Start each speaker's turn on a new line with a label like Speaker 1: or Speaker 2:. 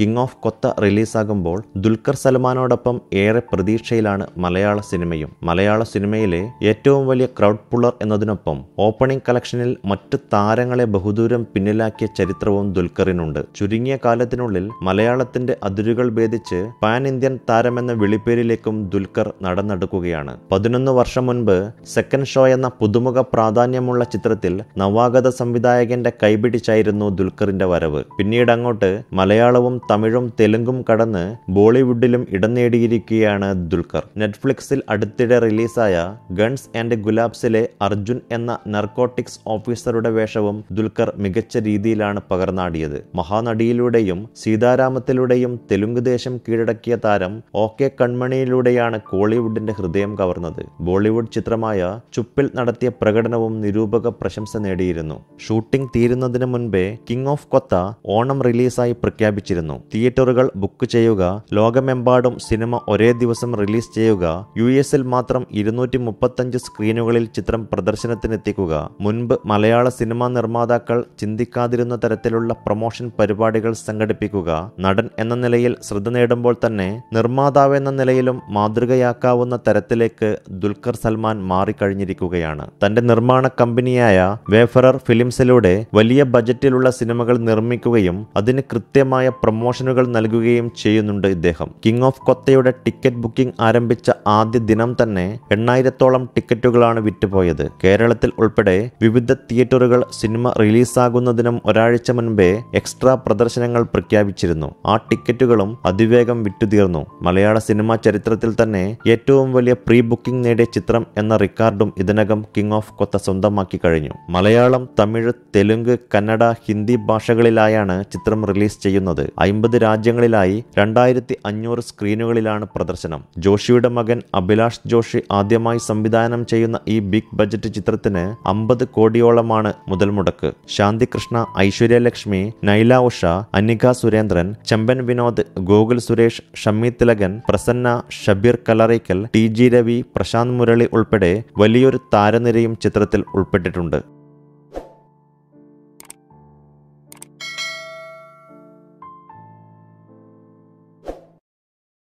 Speaker 1: king of Kotha റിലീസാകുമ്പോൾ ദുൽഖർ സൽമാനോടൊപ്പം ഏറെ പ്രതീക്ഷയിലാണ് മലയാള സിനിമയും മലയാള സിനിമയിലെ ഏറ്റവും വലിയ ക്രൗഡ് പുള്ളർ എന്നതിനൊപ്പം ഓപ്പണിംഗ് കളക്ഷനിൽ മറ്റ് താരങ്ങളെ ബഹുദൂരം പിന്നിലാക്കിയ ചരിത്രവും ദുൽഖറിനുണ്ട് ചുരുങ്ങിയ കാലത്തിനുള്ളിൽ മലയാളത്തിന്റെ അതിരുകൾ ഭേദിച്ച് പാൻ ഇന്ത്യൻ താരമെന്ന വിളിപ്പേരിലേക്കും ദുൽഖർ നടന്നെടുക്കുകയാണ് പതിനൊന്ന് വർഷം മുൻപ് സെക്കൻഡ് ഷോ എന്ന പുതുമുഖ പ്രാധാന്യമുള്ള ചിത്രത്തിൽ നവാഗത സംവിധായകന്റെ കൈപിടിച്ചായിരുന്നു ദുൽഖറിന്റെ വരവ് പിന്നീട് അങ്ങോട്ട് മലയാളവും തമിഴും തെലുങ്കും കടന്ന് ബോളിവുഡിലും ഇടം നേടിയിരിക്കുകയാണ് ദുൽഖർ നെറ്റ്ഫ്ലിക്സിൽ അടുത്തിടെ റിലീസായ ഗൺസ് ആൻഡ് ഗുലാബ്സിലെ അർജുൻ എന്ന നർക്കോട്ടിക്സ് ഓഫീസറുടെ വേഷവും ദുൽഖർ മികച്ച രീതിയിലാണ് പകർന്നാടിയത് മഹാനടിയിലൂടെയും സീതാരാമത്തിലൂടെയും തെലുങ്ക് ദേശം കീഴടക്കിയ താരം ഓക്കെ കൺമണിയിലൂടെയാണ് കോളിവുഡിന്റെ ഹൃദയം കവർന്നത് ബോളിവുഡ് ചിത്രമായ ചുപ്പിൽ നടത്തിയ പ്രകടനവും നിരൂപക പ്രശംസ നേടിയിരുന്നു ഷൂട്ടിംഗ് തീരുന്നതിന് മുൻപേ കിങ് ഓഫ് കൊത്ത ഓണം റിലീസായി പ്രഖ്യാപിച്ചിരുന്നു തിയേറ്ററുകൾ ബുക്ക് ചെയ്യുക ലോകമെമ്പാടും സിനിമ ഒരേ ദിവസം റിലീസ് ചെയ്യുക യു എസിൽ മാത്രം ഇരുന്നൂറ്റി മുപ്പത്തഞ്ച് സ്ക്രീനുകളിൽ ചിത്രം പ്രദർശനത്തിനെത്തിക്കുക മുൻപ് മലയാള സിനിമാ നിർമ്മാതാക്കൾ ചിന്തിക്കാതിരുന്ന തരത്തിലുള്ള പ്രൊമോഷൻ പരിപാടികൾ സംഘടിപ്പിക്കുക നടൻ എന്ന നിലയിൽ ശ്രദ്ധ നേടുമ്പോൾ തന്നെ നിർമ്മാതാവ് എന്ന നിലയിലും മാതൃകയാക്കാവുന്ന തരത്തിലേക്ക് ദുൽഖർ സൽമാൻ മാറിക്കഴിഞ്ഞിരിക്കുകയാണ് തന്റെ നിർമ്മാണ കമ്പനിയായ വേഫറർ ഫിലിംസിലൂടെ വലിയ ബജറ്റിലുള്ള സിനിമകൾ നിർമ്മിക്കുകയും അതിന് കൃത്യമായ പ്രൊമോ പ്രൊമോഷനുകൾ നൽകുകയും ചെയ്യുന്നുണ്ട് ഇദ്ദേഹം കിങ് ഓഫ് കൊത്തയുടെ ടിക്കറ്റ് ബുക്കിംഗ് ആരംഭിച്ച ആദ്യ ദിനം തന്നെ എണ്ണായിരത്തോളം ടിക്കറ്റുകളാണ് വിറ്റുപോയത് കേരളത്തിൽ ഉൾപ്പെടെ വിവിധ തിയേറ്ററുകൾ സിനിമ റിലീസാകുന്നതിനും ഒരാഴ്ച മുൻപേ എക്സ്ട്രാ പ്രദർശനങ്ങൾ പ്രഖ്യാപിച്ചിരുന്നു ആ ടിക്കറ്റുകളും അതിവേഗം വിറ്റുതീർന്നു മലയാള സിനിമാ ചരിത്രത്തിൽ തന്നെ ഏറ്റവും വലിയ പ്രീ ബുക്കിംഗ് നേടിയ ചിത്രം എന്ന റിക്കാർഡും ഇതിനകം കിങ് ഓഫ് കൊത്ത സ്വന്തമാക്കി കഴിഞ്ഞു മലയാളം തമിഴ് തെലുങ്ക് കന്നഡ ഹിന്ദി ഭാഷകളിലായാണ് ചിത്രം റിലീസ് ചെയ്യുന്നത് എൺപത് രാജ്യങ്ങളിലായി രണ്ടായിരത്തി അഞ്ഞൂറ് സ്ക്രീനുകളിലാണ് പ്രദർശനം ജോഷിയുടെ മകൻ അഭിലാഷ് ജോഷി ആദ്യമായി സംവിധാനം ചെയ്യുന്ന ഈ ബിഗ് ബജറ്റ് ചിത്രത്തിന് അമ്പത് കോടിയോളമാണ് മുതൽ മുടക്ക് ശാന്തികൃഷ്ണ ഐശ്വര്യലക്ഷ്മി നൈല ഉഷ അനിക സുരേന്ദ്രൻ ചെമ്പൻ വിനോദ് ഗോകുൽ സുരേഷ് ഷമ്മി തിലകൻ പ്രസന്ന ഷബീർ കലറയ്ക്കൽ ടി ജി രവി പ്രശാന്ത് മുരളി ഉൾപ്പെടെ വലിയൊരു താരനിരയും ചിത്രത്തിൽ ഉൾപ്പെട്ടിട്ടുണ്ട്